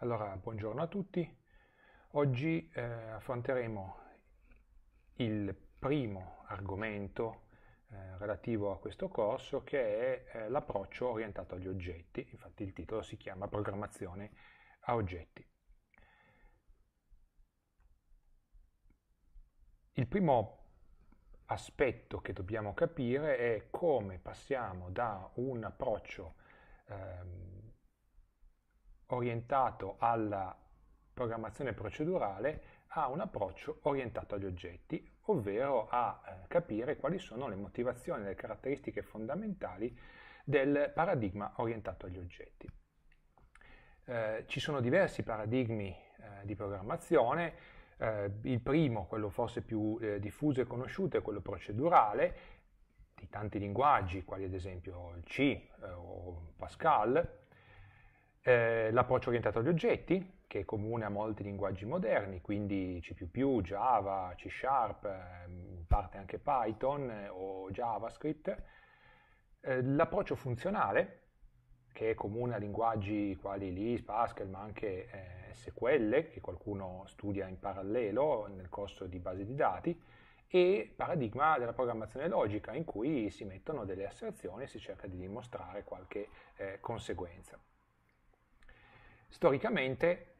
Allora, buongiorno a tutti. Oggi eh, affronteremo il primo argomento eh, relativo a questo corso che è eh, l'approccio orientato agli oggetti. Infatti il titolo si chiama Programmazione a oggetti. Il primo aspetto che dobbiamo capire è come passiamo da un approccio ehm, orientato alla programmazione procedurale ha un approccio orientato agli oggetti, ovvero a eh, capire quali sono le motivazioni, e le caratteristiche fondamentali del paradigma orientato agli oggetti. Eh, ci sono diversi paradigmi eh, di programmazione, eh, il primo, quello forse più eh, diffuso e conosciuto, è quello procedurale, di tanti linguaggi, quali ad esempio il C o Pascal, eh, l'approccio orientato agli oggetti, che è comune a molti linguaggi moderni, quindi C++, Java, C Sharp, ehm, in parte anche Python eh, o JavaScript. Eh, l'approccio funzionale, che è comune a linguaggi quali Lisp, Pascal, ma anche SQL, che qualcuno studia in parallelo nel corso di base di dati, e paradigma della programmazione logica, in cui si mettono delle asserzioni e si cerca di dimostrare qualche conseguenza. Storicamente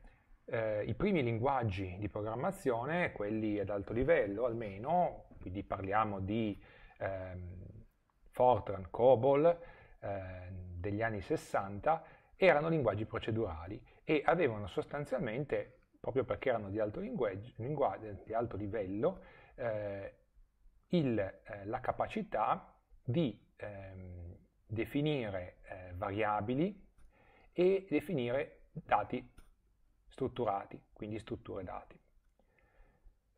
eh, i primi linguaggi di programmazione, quelli ad alto livello almeno, quindi parliamo di ehm, Fortran, COBOL eh, degli anni 60, erano linguaggi procedurali e avevano sostanzialmente, proprio perché erano di alto, di alto livello, eh, il, eh, la capacità di ehm, definire eh, variabili e definire dati strutturati, quindi strutture dati.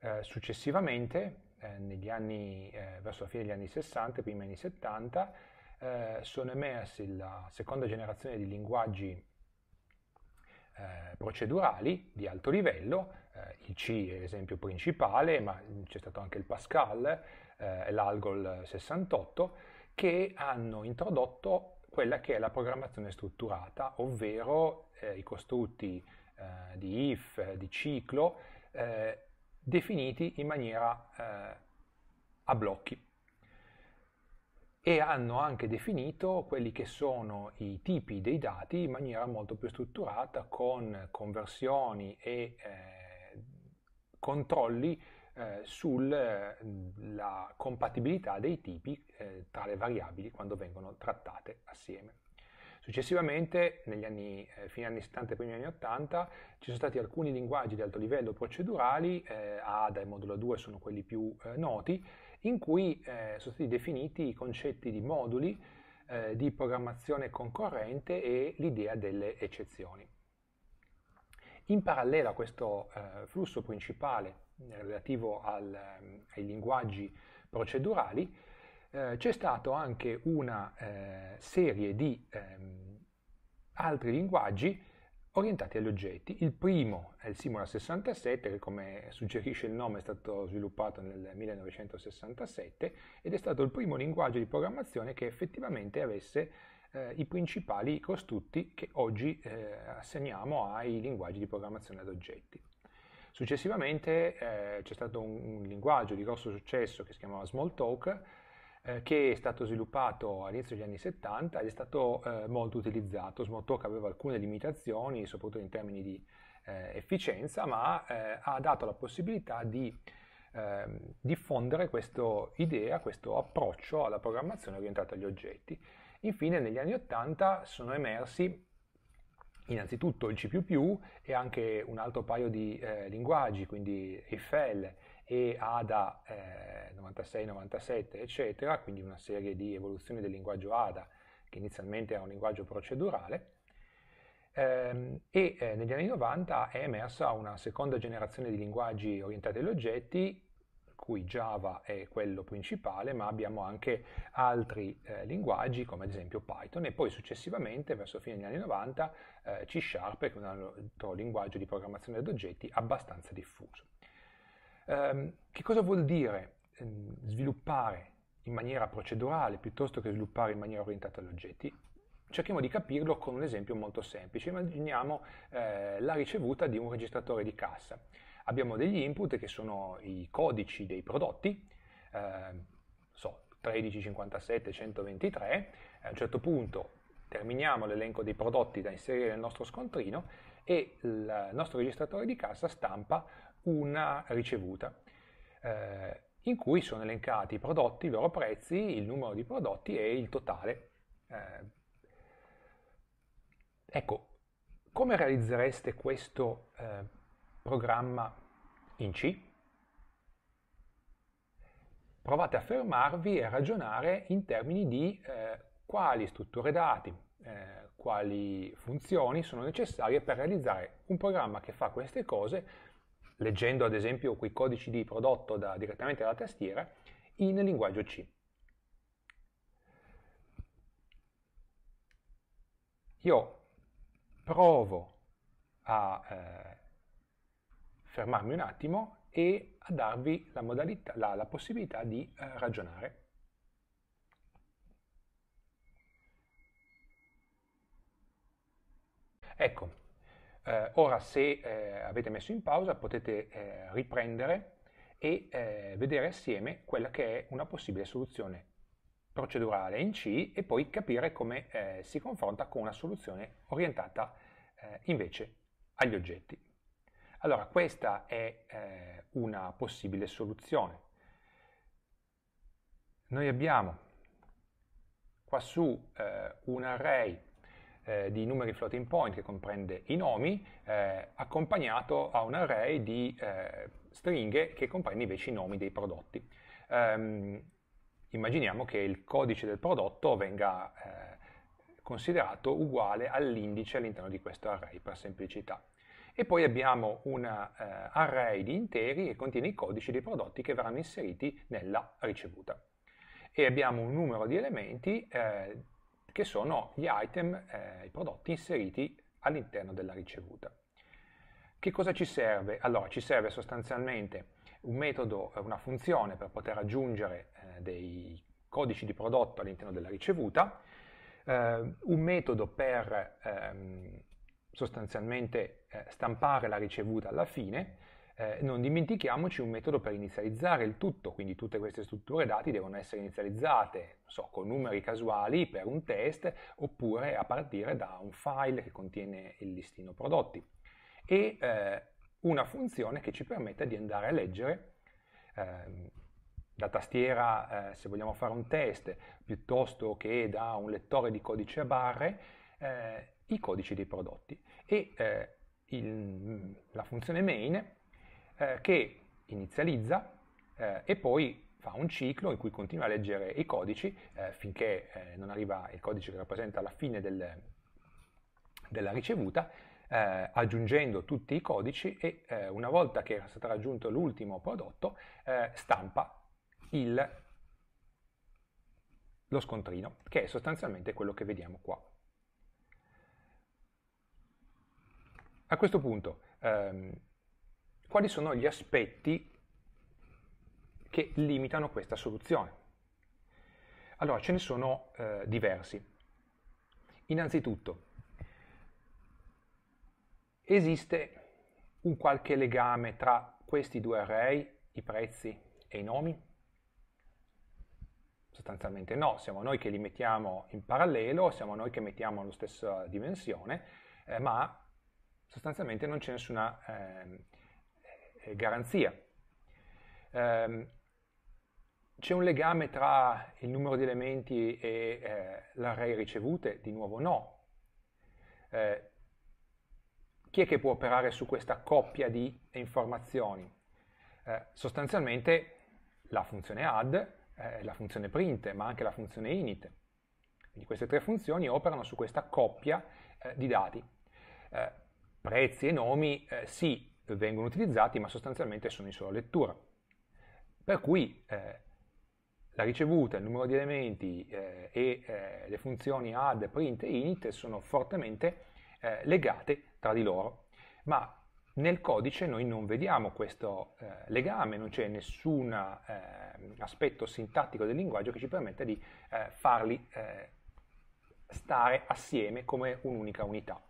Eh, successivamente, eh, anni, eh, verso la fine degli anni 60 e primi anni 70, eh, sono emersi la seconda generazione di linguaggi eh, procedurali di alto livello, eh, il C è l'esempio principale, ma c'è stato anche il Pascal e l'Algol 68, che hanno introdotto quella che è la programmazione strutturata, ovvero eh, i costrutti eh, di if, eh, di ciclo, eh, definiti in maniera eh, a blocchi e hanno anche definito quelli che sono i tipi dei dati in maniera molto più strutturata con conversioni e controlli sulla compatibilità dei tipi tra le variabili quando vengono trattate assieme. Successivamente, negli anni, eh, fine anni 70 e primi anni 80, ci sono stati alcuni linguaggi di alto livello procedurali, eh, ADA e modulo 2 sono quelli più eh, noti, in cui eh, sono stati definiti i concetti di moduli eh, di programmazione concorrente e l'idea delle eccezioni. In parallelo a questo eh, flusso principale relativo al, ehm, ai linguaggi procedurali, eh, c'è stata anche una eh, serie di ehm, altri linguaggi orientati agli oggetti. Il primo è il Simula 67, che come suggerisce il nome è stato sviluppato nel 1967 ed è stato il primo linguaggio di programmazione che effettivamente avesse eh, i principali costrutti che oggi eh, assegniamo ai linguaggi di programmazione ad oggetti. Successivamente eh, c'è stato un, un linguaggio di grosso successo che si chiamava Smalltalk, eh, che è stato sviluppato all'inizio degli anni 70 ed è stato eh, molto utilizzato. Smalltalk aveva alcune limitazioni, soprattutto in termini di eh, efficienza, ma eh, ha dato la possibilità di ehm, diffondere questa idea, questo approccio alla programmazione orientata agli oggetti. Infine, negli anni 80 sono emersi innanzitutto il C++ e anche un altro paio di eh, linguaggi, quindi Eiffel e ADA eh, 96, 97, eccetera, quindi una serie di evoluzioni del linguaggio ADA che inizialmente era un linguaggio procedurale. Ehm, e eh, negli anni 90 è emersa una seconda generazione di linguaggi orientati agli oggetti cui Java è quello principale, ma abbiamo anche altri eh, linguaggi come ad esempio Python e poi successivamente verso fine degli anni 90 eh, C Sharp che è un altro linguaggio di programmazione ad oggetti abbastanza diffuso. Ehm, che cosa vuol dire ehm, sviluppare in maniera procedurale piuttosto che sviluppare in maniera orientata agli oggetti? Cerchiamo di capirlo con un esempio molto semplice. Immaginiamo eh, la ricevuta di un registratore di cassa. Abbiamo degli input che sono i codici dei prodotti, eh, so, 13, 57, 123. A un certo punto terminiamo l'elenco dei prodotti da inserire nel nostro scontrino e il nostro registratore di cassa stampa una ricevuta eh, in cui sono elencati i prodotti, i loro prezzi, il numero di prodotti e il totale. Eh, ecco, come realizzereste questo eh, programma in C? Provate a fermarvi e ragionare in termini di eh, quali strutture dati, eh, quali funzioni sono necessarie per realizzare un programma che fa queste cose leggendo ad esempio quei codici di prodotto da, direttamente dalla tastiera, in linguaggio C. Io provo a eh, fermarmi un attimo e a darvi la, modalità, la, la possibilità di eh, ragionare. Ecco, eh, ora se eh, avete messo in pausa potete eh, riprendere e eh, vedere assieme quella che è una possibile soluzione procedurale in C e poi capire come eh, si confronta con una soluzione orientata eh, invece agli oggetti. Allora questa è una possibile soluzione. Noi abbiamo qua su un array eh, di numeri floating point che comprende i nomi, eh, accompagnato a un array di eh, stringhe che comprende invece i nomi dei prodotti. Um, immaginiamo che il codice del prodotto venga eh, considerato uguale all'indice all'interno di questo array per semplicità. E poi abbiamo un eh, array di interi che contiene i codici dei prodotti che verranno inseriti nella ricevuta. E abbiamo un numero di elementi eh, che sono gli item, eh, i prodotti inseriti all'interno della ricevuta. Che cosa ci serve? Allora, ci serve sostanzialmente un metodo, eh, una funzione per poter aggiungere eh, dei codici di prodotto all'interno della ricevuta, eh, un metodo per ehm, sostanzialmente eh, stampare la ricevuta alla fine eh, non dimentichiamoci un metodo per inizializzare il tutto, quindi tutte queste strutture dati devono essere inizializzate so, con numeri casuali per un test oppure a partire da un file che contiene il listino prodotti e eh, una funzione che ci permetta di andare a leggere eh, da tastiera eh, se vogliamo fare un test piuttosto che da un lettore di codice a barre eh, i codici dei prodotti e eh, il, la funzione main eh, che inizializza eh, e poi fa un ciclo in cui continua a leggere i codici eh, finché eh, non arriva il codice che rappresenta la fine del, della ricevuta, eh, aggiungendo tutti i codici e eh, una volta che è stato raggiunto l'ultimo prodotto stampa il, lo scontrino, che è sostanzialmente quello che vediamo qua. A questo punto ehm, quali sono gli aspetti che limitano questa soluzione. Allora, ce ne sono eh, diversi. Innanzitutto, esiste un qualche legame tra questi due array, i prezzi e i nomi? Sostanzialmente no, siamo noi che li mettiamo in parallelo, siamo noi che mettiamo la stessa dimensione, eh, ma sostanzialmente non c'è nessuna eh, eh, garanzia. Eh, c'è un legame tra il numero di elementi e eh, l'array ricevute? Di nuovo no. Eh, chi è che può operare su questa coppia di informazioni? Eh, sostanzialmente la funzione add, eh, la funzione print, ma anche la funzione init. Quindi queste tre funzioni operano su questa coppia eh, di dati. prezzi e nomi sì, vengono utilizzati, ma sostanzialmente sono in sola lettura. Per cui eh, la ricevuta, il numero di elementi eh, e eh, le funzioni add, print e init sono fortemente eh, legate tra di loro, ma nel codice noi non vediamo questo eh, legame, non c'è nessun eh, aspetto sintattico del linguaggio che ci permetta di farli stare assieme come un'unica unità.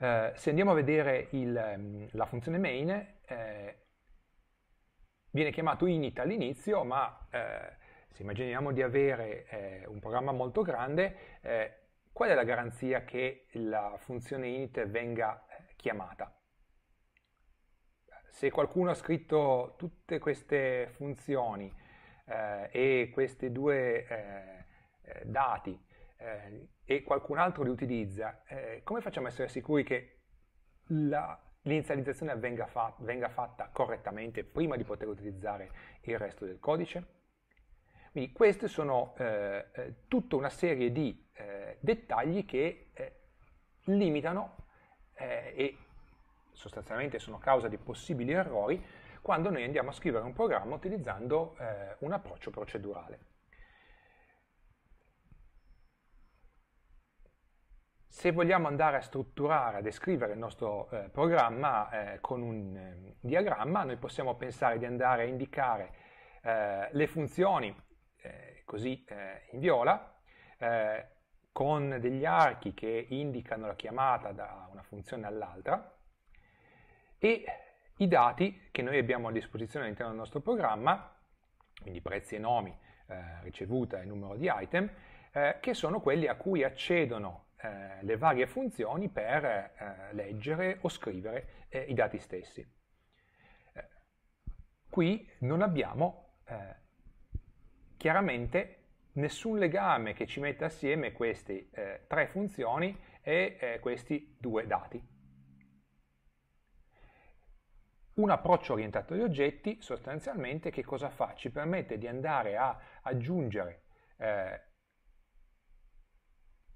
Eh, se andiamo a vedere il, ehm, la funzione main, eh, viene chiamato init all'inizio, ma eh, se immaginiamo di avere eh, un programma molto grande, eh, qual è la garanzia che la funzione init venga chiamata? Se qualcuno ha scritto tutte queste funzioni e questi due dati e qualcun altro li utilizza, eh, come facciamo a essere sicuri che la, l'inizializzazione venga, fa, venga fatta correttamente prima di poter utilizzare il resto del codice? Quindi queste sono eh, eh tutta una serie di eh, dettagli che eh, limitano eh, e sostanzialmente sono causa di possibili errori quando noi andiamo a scrivere un programma utilizzando eh, un approccio procedurale. Se vogliamo andare a strutturare, a descrivere il nostro eh, programma eh, con un eh, diagramma, noi possiamo pensare di andare a indicare eh, le funzioni, eh, così eh, in viola, con degli archi che indicano la chiamata da una funzione all'altra e i dati che noi abbiamo a disposizione all'interno del nostro programma, quindi prezzi e nomi, ricevuta e numero di item, che sono quelli a cui accedono eh, le varie funzioni per eh, leggere o scrivere eh, i dati stessi. Eh, qui non abbiamo eh, chiaramente nessun legame che ci metta assieme queste tre funzioni e questi due dati. Un approccio orientato agli oggetti sostanzialmente che cosa fa? Ci permette di andare a aggiungere eh,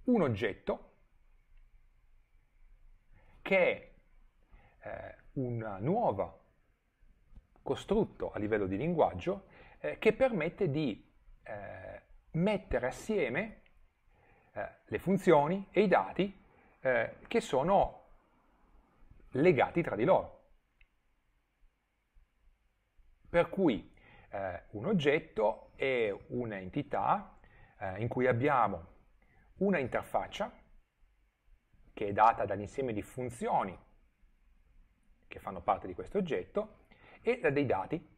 un oggetto che è eh, un nuovo costrutto a livello di linguaggio eh, che permette di eh, mettere assieme eh, le funzioni e i dati eh, che sono legati tra di loro. Per cui eh, un oggetto è un'entità in cui abbiamo una interfaccia che è data dall'insieme di funzioni che fanno parte di questo oggetto e da dei dati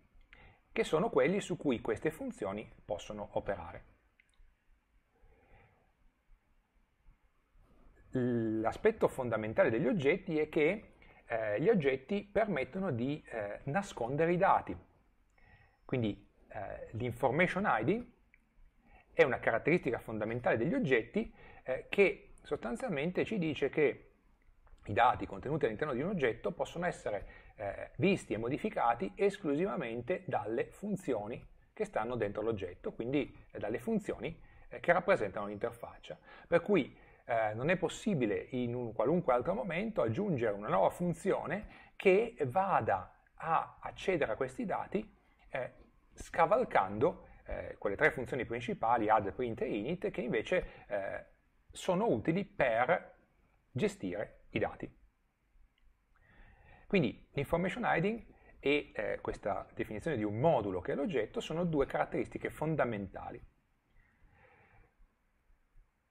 che sono quelli su cui queste funzioni possono operare. L'aspetto fondamentale degli oggetti è che eh, gli oggetti permettono di eh, nascondere i dati. Quindi eh, l'information ID è una caratteristica fondamentale degli oggetti eh, che sostanzialmente ci dice che i dati contenuti all'interno di un oggetto possono essere eh, visti e modificati esclusivamente dalle funzioni che stanno dentro l'oggetto, quindi eh, dalle funzioni eh, che rappresentano l'interfaccia. Per cui eh, non è possibile in un qualunque altro momento aggiungere una nuova funzione che vada a accedere a questi dati eh, scavalcando eh, quelle tre funzioni principali, add, print e init, che invece eh, sono utili per gestire i dati. Quindi l'information hiding e eh, questa definizione di un modulo che è l'oggetto sono due caratteristiche fondamentali.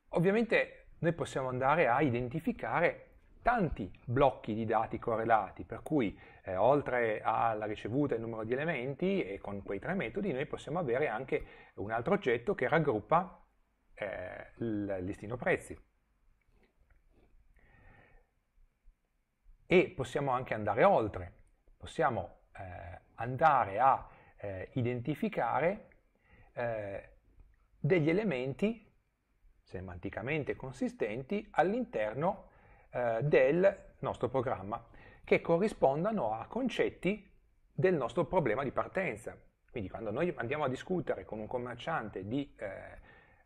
Ovviamente noi possiamo andare a identificare tanti blocchi di dati correlati, per cui eh, oltre alla ricevuta e al numero di elementi e con quei tre metodi noi possiamo avere anche un altro oggetto che raggruppa eh, il listino prezzi. E possiamo anche andare oltre, possiamo eh, andare a eh, identificare eh, degli elementi semanticamente consistenti all'interno eh, del nostro programma, che corrispondano a concetti del nostro problema di partenza. Quindi quando noi andiamo a discutere con un commerciante di eh,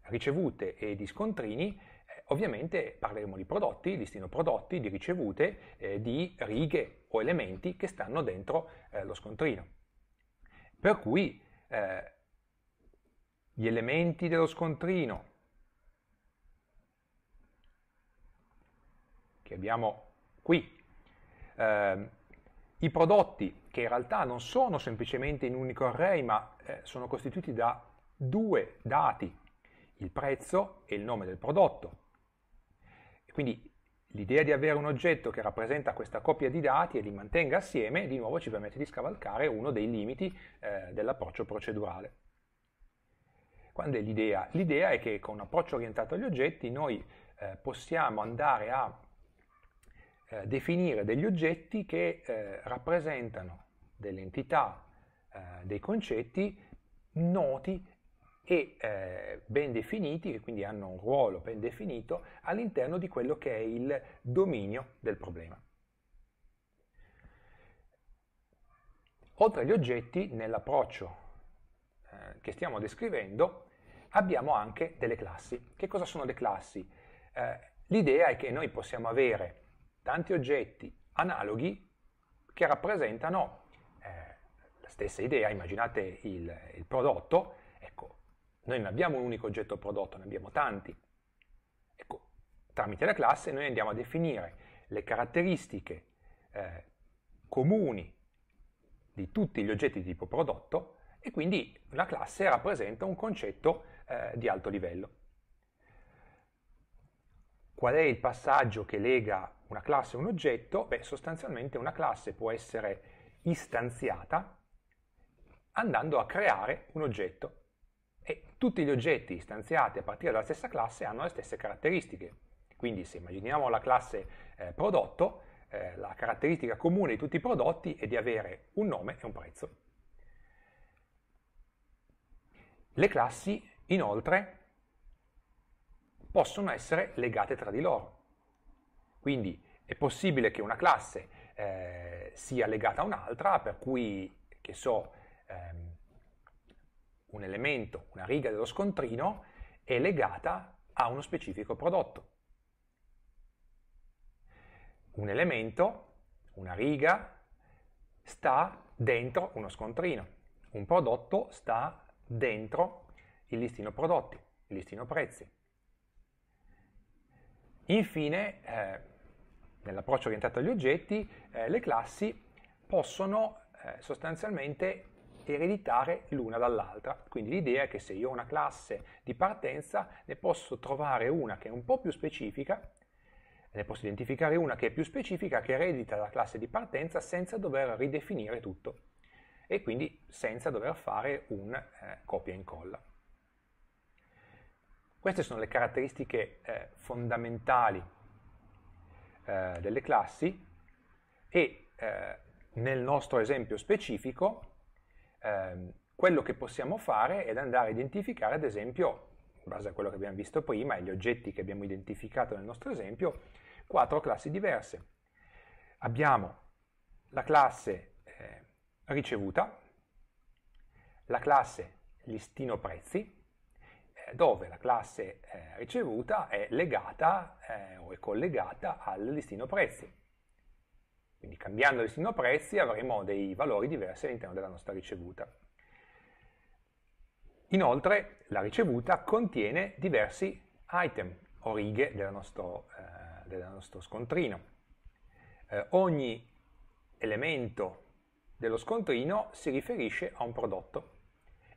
ricevute e di scontrini, eh, ovviamente parleremo di prodotti, listino prodotti, di ricevute, eh, di righe o elementi che stanno dentro eh, lo scontrino. Per cui eh, gli elementi dello scontrino che abbiamo qui, eh, i prodotti che in realtà non sono semplicemente in un unico array ma eh, sono costituiti da due dati, il prezzo e il nome del prodotto. E quindi l'idea di avere un oggetto che rappresenta questa coppia di dati e li mantenga assieme di nuovo ci permette di scavalcare uno dei limiti eh, dell'approccio procedurale. Qual è l'idea? L'idea è che con un approccio orientato agli oggetti noi eh, possiamo andare a eh, definire degli oggetti che eh, rappresentano delle entità, eh, dei concetti noti e eh, ben definiti, e quindi hanno un ruolo ben definito all'interno di quello che è il dominio del problema. Oltre agli oggetti, nell'approccio eh, che stiamo descrivendo, abbiamo anche delle classi. Che cosa sono le classi? Eh, L'idea è che noi possiamo avere tanti oggetti analoghi che rappresentano eh, la stessa idea, immaginate il, il prodotto, ecco, noi non abbiamo un unico oggetto prodotto, ne abbiamo tanti. Ecco, tramite la classe noi andiamo a definire le caratteristiche eh, comuni di tutti gli oggetti di tipo prodotto e quindi la classe rappresenta un concetto eh, di alto livello. Qual è il passaggio che lega una classe un oggetto, beh, sostanzialmente una classe può essere istanziata andando a creare un oggetto. E tutti gli oggetti istanziati a partire dalla stessa classe hanno le stesse caratteristiche. Quindi se immaginiamo la classe eh, prodotto, eh, la caratteristica comune di tutti i prodotti è di avere un nome e un prezzo. Le classi, inoltre, possono essere legate tra di loro. Quindi è possibile che una classe eh, sia legata a un'altra, per cui, che so, ehm, un elemento, una riga dello scontrino è legata a uno specifico prodotto. Un elemento, una riga, sta dentro uno scontrino. Un prodotto sta dentro il listino prodotti, il listino prezzi. Infine, eh, nell'approccio orientato agli oggetti, eh, le classi possono eh, sostanzialmente ereditare l'una dall'altra. Quindi l'idea è che se io ho una classe di partenza, ne posso trovare una che è un po' più specifica, ne posso identificare una che è più specifica, che eredita la classe di partenza senza dover ridefinire tutto e quindi senza dover fare un eh, copia e incolla. Queste sono le caratteristiche eh, fondamentali eh, delle classi e eh, nel nostro esempio specifico eh, quello che possiamo fare è andare a identificare ad esempio, in base a quello che abbiamo visto prima e gli oggetti che abbiamo identificato nel nostro esempio, quattro classi diverse. Abbiamo la classe eh, ricevuta, la classe listino prezzi, dove la classe eh, ricevuta è legata eh, o è collegata al listino prezzi. Quindi cambiando il listino prezzi avremo dei valori diversi all'interno della nostra ricevuta. Inoltre la ricevuta contiene diversi item o righe del nostro, eh, del nostro scontrino. Eh, ogni elemento dello scontrino si riferisce a un prodotto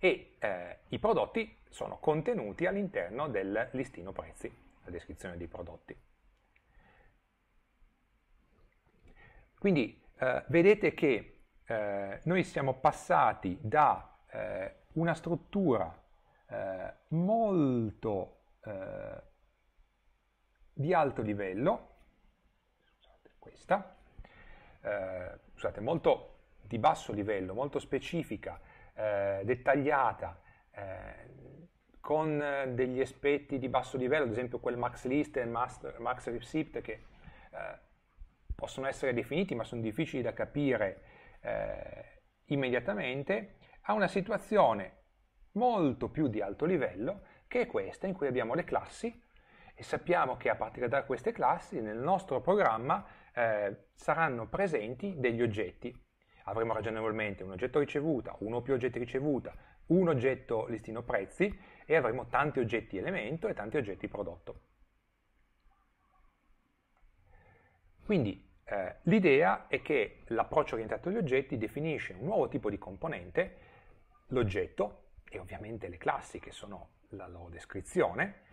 e eh, i prodotti sono contenuti all'interno del listino prezzi, la descrizione dei prodotti. Quindi eh, vedete che eh, noi siamo passati da eh, una struttura eh, molto eh, di alto livello, scusate, questa, scusate, molto di basso livello, molto specifica, eh, dettagliata, eh, con degli aspetti di basso livello, ad esempio quel max list e master, max receipt che eh, possono essere definiti ma sono difficili da capire eh, immediatamente, a una situazione molto più di alto livello che è questa in cui abbiamo le classi e sappiamo che a partire da queste classi nel nostro programma eh, saranno presenti degli oggetti avremo ragionevolmente un oggetto ricevuta, uno o più oggetti ricevuta, un oggetto listino prezzi e avremo tanti oggetti elemento e tanti oggetti prodotto. Quindi eh, l'idea è che l'approccio orientato agli oggetti definisce un nuovo tipo di componente, l'oggetto, e ovviamente le classi che sono la loro descrizione,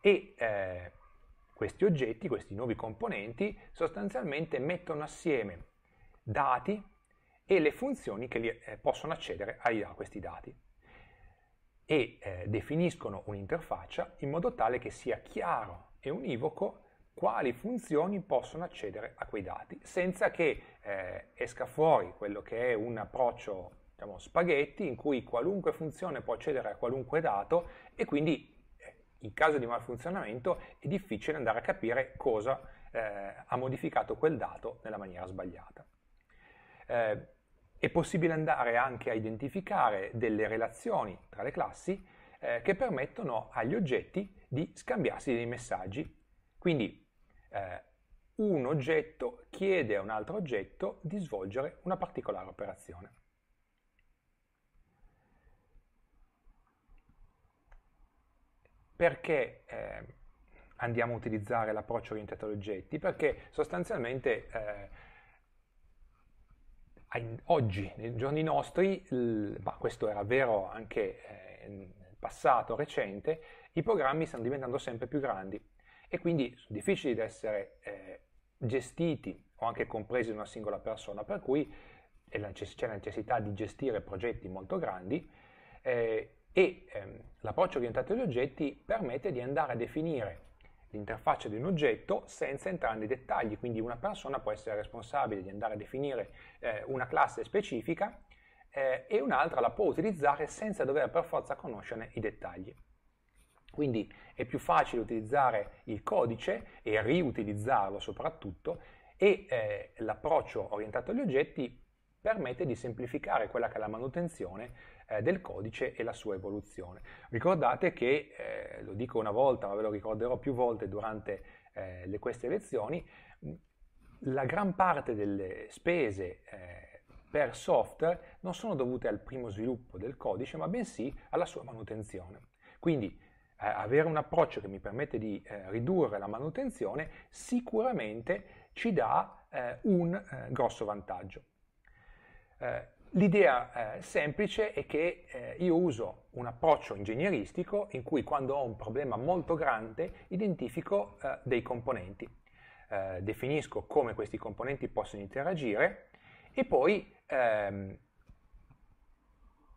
e eh, questi oggetti, questi nuovi componenti, sostanzialmente mettono assieme dati e le funzioni che li, eh, possono accedere ai, a questi dati e eh, definiscono un'interfaccia in modo tale che sia chiaro e univoco quali funzioni possono accedere a quei dati senza che eh, esca fuori quello che è un approccio diciamo, spaghetti in cui qualunque funzione può accedere a qualunque dato e quindi eh, in caso di malfunzionamento è difficile andare a capire cosa eh, ha modificato quel dato nella maniera sbagliata. Eh, è possibile andare anche a identificare delle relazioni tra le classi eh, che permettono agli oggetti di scambiarsi dei messaggi. Quindi eh, un oggetto chiede a un altro oggetto di svolgere una particolare operazione. Perché eh, andiamo a utilizzare l'approccio orientato agli oggetti? Perché sostanzialmente eh, oggi, nei giorni nostri, ma questo era vero anche eh, nel passato recente, i programmi stanno diventando sempre più grandi e quindi sono difficili da essere eh, gestiti o anche compresi da una singola persona, per cui c'è la necessità di gestire progetti molto grandi eh, e ehm, l'approccio orientato agli oggetti permette di andare a definire l'interfaccia di un oggetto senza entrare nei dettagli, quindi una persona può essere responsabile di andare a definire eh, una classe specifica eh, e un'altra la può utilizzare senza dover per forza conoscere i dettagli. Quindi è più facile utilizzare il codice e riutilizzarlo soprattutto e eh, l'approccio orientato agli oggetti permette di semplificare quella che è la manutenzione eh, del codice e la sua evoluzione. Ricordate che, eh, lo dico una volta, ma ve lo ricorderò più volte durante eh, le, queste lezioni, la gran parte delle spese eh, per software non sono dovute al primo sviluppo del codice, ma bensì alla sua manutenzione. Quindi eh, avere un approccio che mi permette di eh, ridurre la manutenzione sicuramente ci dà un grosso vantaggio. Eh, L'idea eh, semplice è che eh, io uso un approccio ingegneristico in cui quando ho un problema molto grande identifico eh, dei componenti, eh, definisco come questi componenti possono interagire e poi ehm,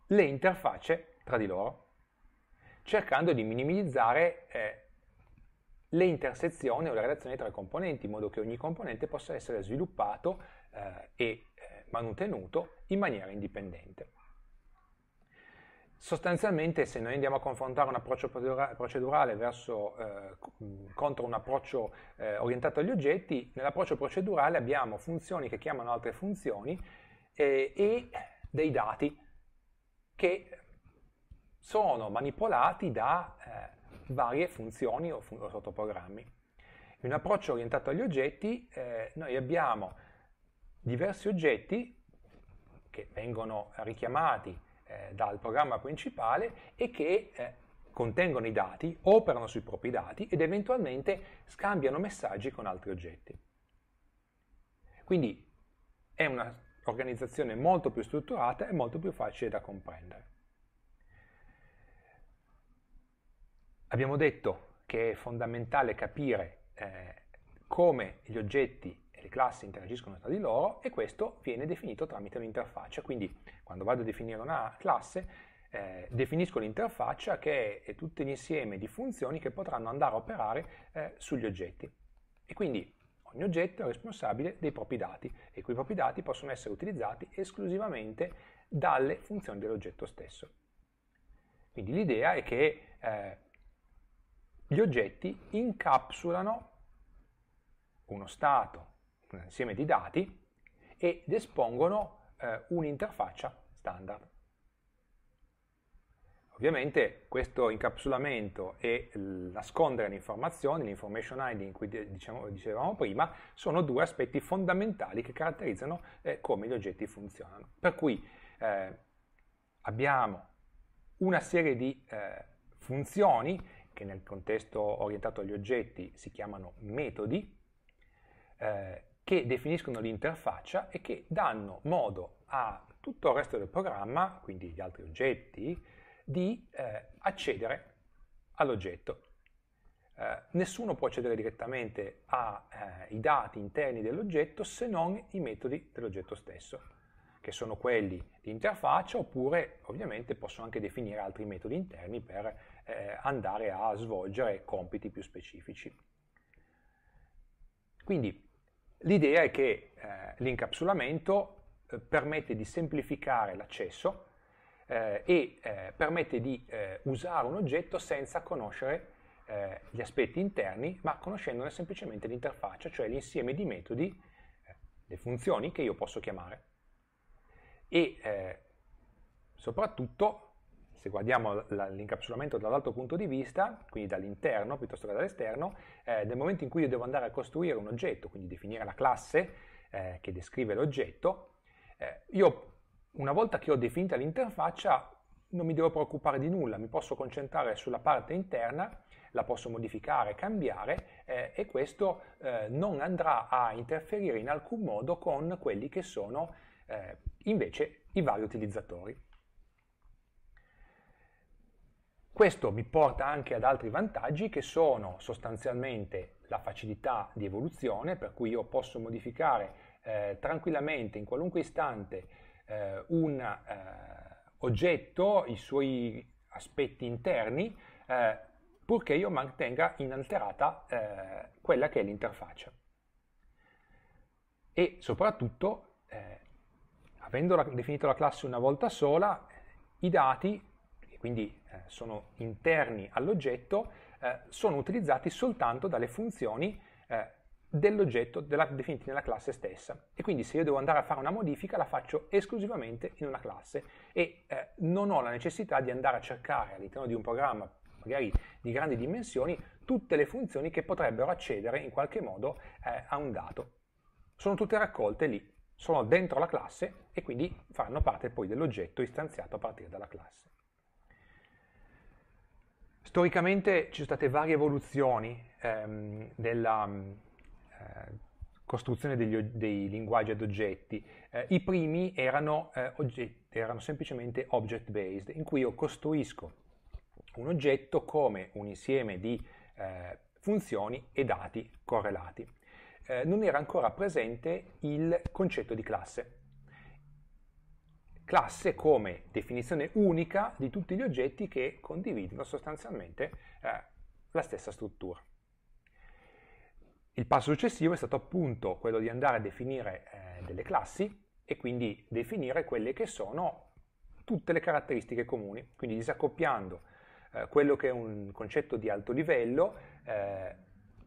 le interfacce tra di loro, cercando di minimizzare eh, le intersezioni o le relazioni tra i componenti, in modo che ogni componente possa essere sviluppato eh, e manutenuto in maniera indipendente. Sostanzialmente se noi andiamo a confrontare un approccio procedurale verso, eh, contro un approccio eh, orientato agli oggetti, nell'approccio procedurale abbiamo funzioni che chiamano altre funzioni eh, e dei dati che sono manipolati da eh, varie funzioni o, fun o sottoprogrammi. In un approccio orientato agli oggetti eh, noi abbiamo diversi oggetti che vengono richiamati eh, dal programma principale e che eh, contengono i dati, operano sui propri dati ed eventualmente scambiano messaggi con altri oggetti. Quindi è un'organizzazione molto più strutturata e molto più facile da comprendere. Abbiamo detto che è fondamentale capire eh, come gli oggetti e le classi interagiscono tra di loro e questo viene definito tramite un'interfaccia. Quindi quando vado a definire una classe eh, definisco l'interfaccia che è tutto l'insieme di funzioni che potranno andare a operare eh, sugli oggetti. E quindi ogni oggetto è responsabile dei propri dati e quei propri dati possono essere utilizzati esclusivamente dalle funzioni dell'oggetto stesso. Quindi l'idea è che eh, gli oggetti incapsulano uno stato un insieme di dati, ed espongono eh, un'interfaccia standard. Ovviamente questo incapsulamento e nascondere le informazioni, l'information hiding, cui diciamo, dicevamo prima, sono due aspetti fondamentali che caratterizzano eh, come gli oggetti funzionano. Per cui eh, abbiamo una serie di eh, funzioni che nel contesto orientato agli oggetti si chiamano metodi, eh, che definiscono l'interfaccia e che danno modo a tutto il resto del programma, quindi gli altri oggetti, di eh, accedere all'oggetto. Eh, nessuno può accedere direttamente ai eh, dati interni dell'oggetto se non i metodi dell'oggetto stesso, che sono quelli di interfaccia oppure ovviamente posso anche definire altri metodi interni per eh, andare a svolgere compiti più specifici. Quindi L'idea è che eh, l'incapsulamento eh, permette di semplificare l'accesso eh, e eh, permette di eh, usare un oggetto senza conoscere eh, gli aspetti interni, ma conoscendone semplicemente l'interfaccia, cioè l'insieme di metodi, le funzioni che io posso chiamare. E soprattutto se guardiamo l'incapsulamento dall'altro punto di vista, quindi dall'interno piuttosto che dall'esterno, eh, nel momento in cui io devo andare a costruire un oggetto, quindi definire la classe eh, che descrive l'oggetto, eh, io una volta che ho definita l'interfaccia non mi devo preoccupare di nulla, mi posso concentrare sulla parte interna, la posso modificare, cambiare eh, e questo eh, non andrà a interferire in alcun modo con quelli che sono eh, invece i vari utilizzatori. Questo mi porta anche ad altri vantaggi che sono sostanzialmente la facilità di evoluzione, per cui io posso modificare eh, tranquillamente in qualunque istante eh, un eh, oggetto, i suoi aspetti interni, eh, purché io mantenga inalterata eh, quella che è l'interfaccia. E soprattutto, eh, avendo la, definito la classe una volta sola, i dati e quindi eh, sono interni all'oggetto, eh, sono utilizzati soltanto dalle funzioni eh, dell'oggetto della, definite nella classe stessa e quindi se io devo andare a fare una modifica la faccio esclusivamente in una classe e eh, non ho la necessità di andare a cercare all'interno di un programma magari di grandi dimensioni tutte le funzioni che potrebbero accedere in qualche modo eh, a un dato sono tutte raccolte lì sono dentro la classe e quindi faranno parte poi dell'oggetto istanziato a partire dalla classe Storicamente ci sono state varie evoluzioni ehm, della mm, eh, costruzione degli, dei linguaggi ad oggetti. Eh, I primi erano, eh, oggetti, erano semplicemente object based, in cui io costruisco un oggetto come un insieme di eh, funzioni e dati correlati. Eh, non era ancora presente il concetto di classe classe come definizione unica di tutti gli oggetti che condividono sostanzialmente eh, la stessa struttura. Il passo successivo è stato appunto quello di andare a definire eh, delle classi e quindi definire quelle che sono tutte le caratteristiche comuni, quindi disaccoppiando eh, quello che è un concetto di alto livello eh,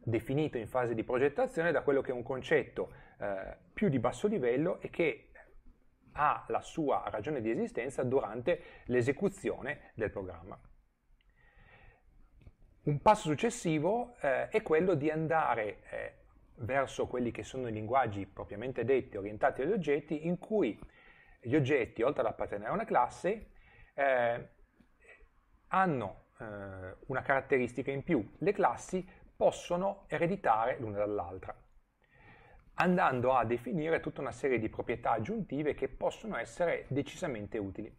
definito in fase di progettazione da quello che è un concetto eh, più di basso livello e che ha la sua ragione di esistenza durante l'esecuzione del programma. Un passo successivo eh, è quello di andare eh, verso quelli che sono i linguaggi propriamente detti orientati agli oggetti, in cui gli oggetti, oltre ad appartenere a una classe, eh, hanno eh, una caratteristica in più. Le classi possono ereditare l'una dall'altra andando a definire tutta una serie di proprietà aggiuntive che possono essere decisamente utili.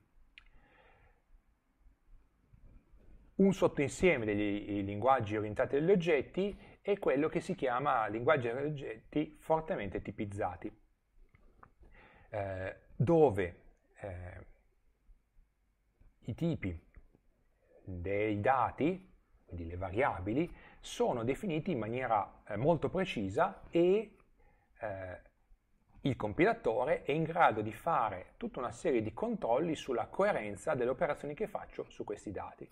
Un sottoinsieme dei linguaggi orientati agli oggetti è quello che si chiama linguaggi agli oggetti fortemente tipizzati, eh, dove eh, i tipi dei dati, quindi le variabili, sono definiti in maniera eh, molto precisa e eh, il compilatore è in grado di fare tutta una serie di controlli sulla coerenza delle operazioni che faccio su questi dati.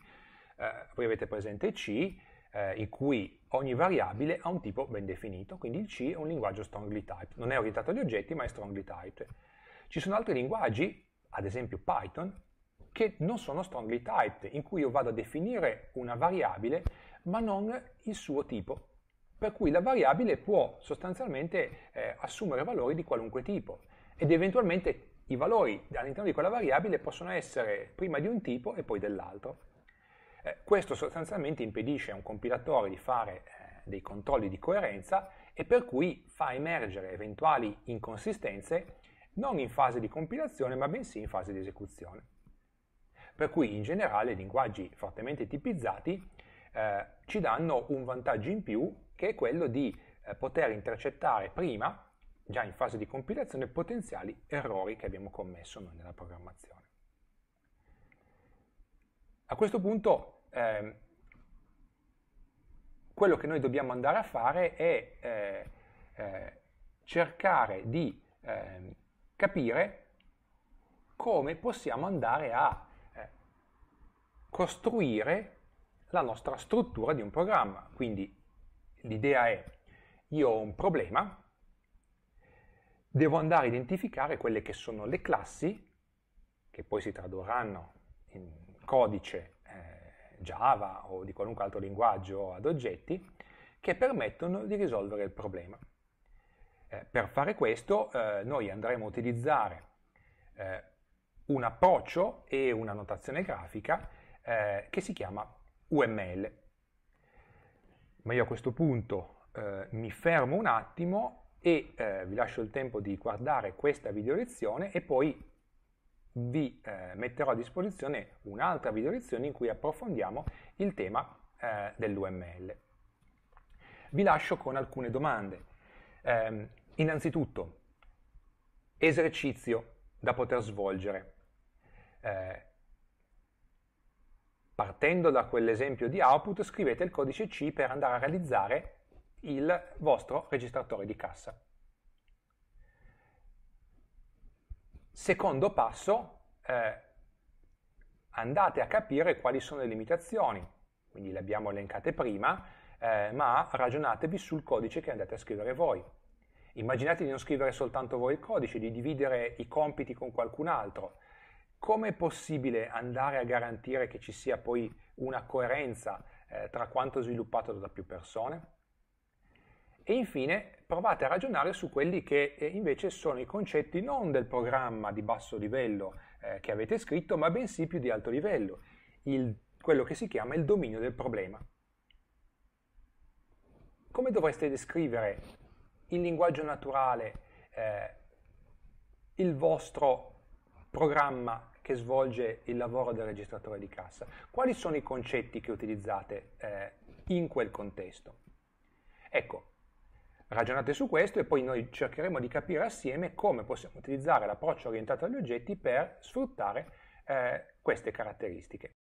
Eh, voi avete presente C, eh, in cui ogni variabile ha un tipo ben definito, quindi il C è un linguaggio strongly typed. Non è orientato agli oggetti, ma è strongly typed. Ci sono altri linguaggi, ad esempio Python, che non sono strongly typed, in cui io vado a definire una variabile, ma non il suo tipo, per cui la variabile può sostanzialmente eh, assumere valori di qualunque tipo ed eventualmente i valori all'interno di quella variabile possono essere prima di un tipo e poi dell'altro. Eh, questo sostanzialmente impedisce a un compilatore di fare eh, dei controlli di coerenza e per cui fa emergere eventuali inconsistenze non in fase di compilazione ma bensì in fase di esecuzione. Per cui in generale linguaggi fortemente tipizzati eh, ci danno un vantaggio in più che è quello di eh, poter intercettare prima, già in fase di compilazione, potenziali errori che abbiamo commesso noi nella programmazione. A questo punto eh, quello che noi dobbiamo andare a fare è eh, eh, cercare di ehm, capire come possiamo andare a eh, costruire la nostra struttura di un programma, quindi L'idea è, io ho un problema, devo andare a identificare quelle che sono le classi, che poi si tradurranno in codice eh, Java o di qualunque altro linguaggio ad oggetti, che permettono di risolvere il problema. Eh, per fare questo eh, noi andremo a utilizzare eh, un approccio e una notazione grafica eh, che si chiama UML ma io a questo punto eh, mi fermo un attimo e eh, vi lascio il tempo di guardare questa video lezione e poi vi eh, metterò a disposizione un'altra video lezione in cui approfondiamo il tema eh, dell'UML. Vi lascio con alcune domande. Ehm, innanzitutto, esercizio da poter svolgere. Eh, Partendo da quell'esempio di output scrivete il codice C per andare a realizzare il vostro registratore di cassa. Secondo passo, eh, andate a capire quali sono le limitazioni, quindi le abbiamo elencate prima, eh, ma ragionatevi sul codice che andate a scrivere voi. Immaginate di non scrivere soltanto voi il codice, di dividere i compiti con qualcun altro, come è possibile andare a garantire che ci sia poi una coerenza eh, tra quanto sviluppato da più persone? E infine provate a ragionare su quelli che eh, invece sono i concetti non del programma di basso livello eh, che avete scritto, ma bensì più di alto livello, il, quello che si chiama il dominio del problema. Come dovreste descrivere in linguaggio naturale eh, il vostro programma che svolge il lavoro del registratore di cassa. Quali sono i concetti che utilizzate eh, in quel contesto? Ecco, ragionate su questo e poi noi cercheremo di capire assieme come possiamo utilizzare l'approccio orientato agli oggetti per sfruttare eh, queste caratteristiche.